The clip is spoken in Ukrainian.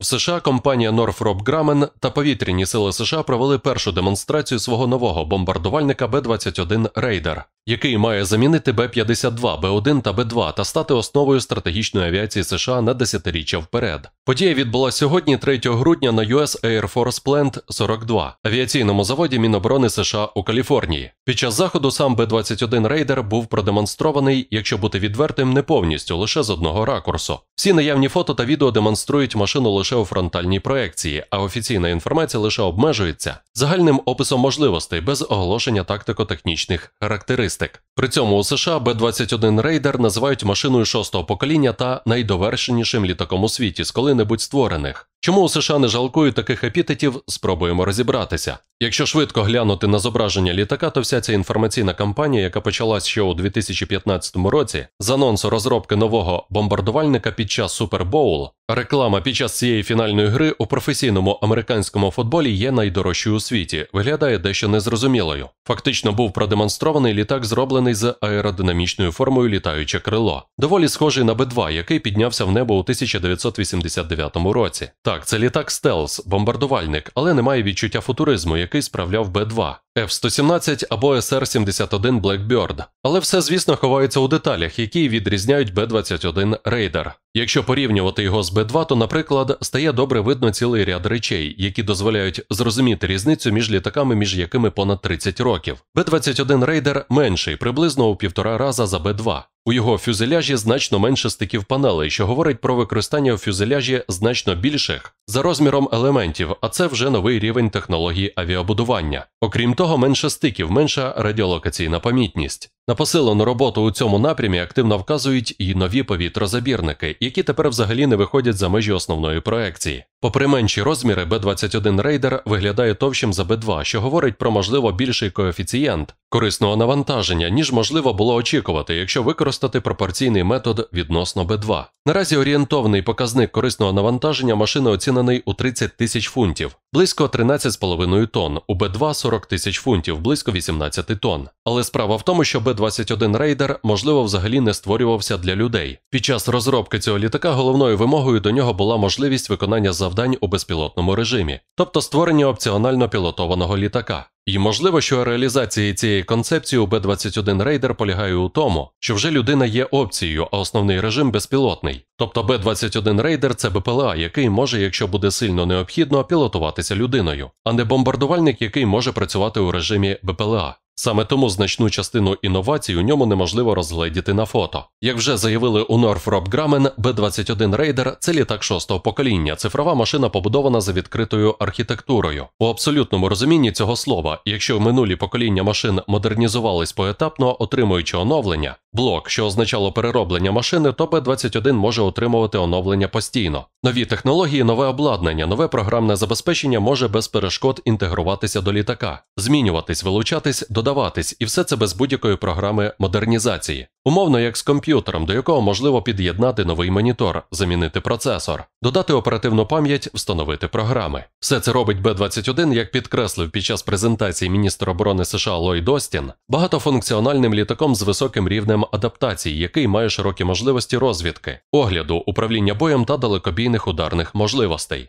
В США компанія Northrop Grumman та повітряні сили США провели першу демонстрацію свого нового бомбардувальника Б-21 Рейдер, який має замінити Б-52, Б-1 та Б-2 та стати основою стратегічної авіації США на десятиріччя вперед. Подія відбулася сьогодні, 3 грудня, на US Air Force Plant 42 авіаційному заводі Міноборони США у Каліфорнії. Під час заходу сам Б-21 Рейдер був продемонстрований, якщо бути відвертим, не повністю лише з одного ракурсу. Всі наявні фото та відео демонструють машину лише лише у фронтальній проекції, а офіційна інформація лише обмежується загальним описом можливостей без оголошення тактико-технічних характеристик. При цьому у США Б-21 рейдер називають машиною шостого покоління та найдовершенішим літаком у світі з коли-небудь створених. Чому у США не жалкують таких епітетів, спробуємо розібратися. Якщо швидко глянути на зображення літака, то вся ця інформаційна кампанія, яка почалась ще у 2015 році, з анонсу розробки нового бомбардувальника під час Супербоул, реклама під час цієї фінальної гри у професійному американському футболі є найдорожчою у світі, виглядає дещо незрозумілою. Фактично був продемонстрований літак, зроблений з аеродинамічною формою літаюче крило, доволі схожий на Б2, який піднявся в небо у 1989 році. Так, це літак Стелс, бомбардувальник, але немає відчуття футуризму, який справляв Б2, F-117 або SR-71 Blackbird. Але все, звісно, ховається у деталях, які відрізняють Б-21 Raider. Якщо порівнювати його з Б2, то, наприклад, стає добре видно цілий ряд речей, які дозволяють зрозуміти різницю між літаками, між якими понад 30 років. Б-21 Raider менший, приблизно у півтора раза за Б2. У його фюзеляжі значно менше стиків панелей, що говорить про використання у фюзеляжі значно більших за розміром елементів, а це вже новий рівень технології авіабудування. Окрім того, менше стиків, менша радіолокаційна помітність. На посилену роботу у цьому напрямі активно вказують і нові повітрозабірники, які тепер взагалі не виходять за межі основної проекції. Попри менші розміри, б 21 рейдер виглядає товщим за б 2 що говорить про можливо більший коефіцієнт корисного навантаження, ніж можливо було очікувати, якщо використати пропорційний метод відносно b 2 Наразі орієнтовний показник корисного навантаження машини оцінений у 30 тисяч фунтів близько 13,5 тонн, у Б2 40 тисяч фунтів, близько 18 тонн. Але справа в тому, що Б-21 рейдер, можливо, взагалі не створювався для людей. Під час розробки цього літака головною вимогою до нього була можливість виконання завдань у безпілотному режимі, тобто створення опціонально пілотованого літака. І можливо, що реалізація цієї концепції у Б-21 рейдер полягає у тому, що вже людина є опцією, а основний режим безпілотний. Тобто Б-21 рейдер це БПЛА, який може, якщо буде сильно необхідно, пілотуватися людиною, а не бомбардувальник, який може працювати у режимі БПЛА. Саме тому значну частину інновацій у ньому неможливо розгледіти на фото. Як вже заявили у Northrop Grumman, B-21 Raider – це літак шостого покоління, цифрова машина побудована за відкритою архітектурою. У абсолютному розумінні цього слова, якщо в минулі покоління машин модернізувались поетапно, отримуючи оновлення, блок, що означало перероблення машини, то Б-21 може отримувати оновлення постійно. Нові технології, нове обладнання, нове програмне забезпечення може без перешкод інтегруватися до літака, змінюватись, вилучатись, додатку додаватись, і все це без будь-якої програми модернізації, умовно як з комп'ютером, до якого можливо під'єднати новий монітор, замінити процесор, додати оперативну пам'ять, встановити програми. Все це робить B-21, як підкреслив під час презентації міністр оборони США Ллойд Остін, багатофункціональним літаком з високим рівнем адаптації, який має широкі можливості розвідки, огляду, управління боєм та далекобійних ударних можливостей.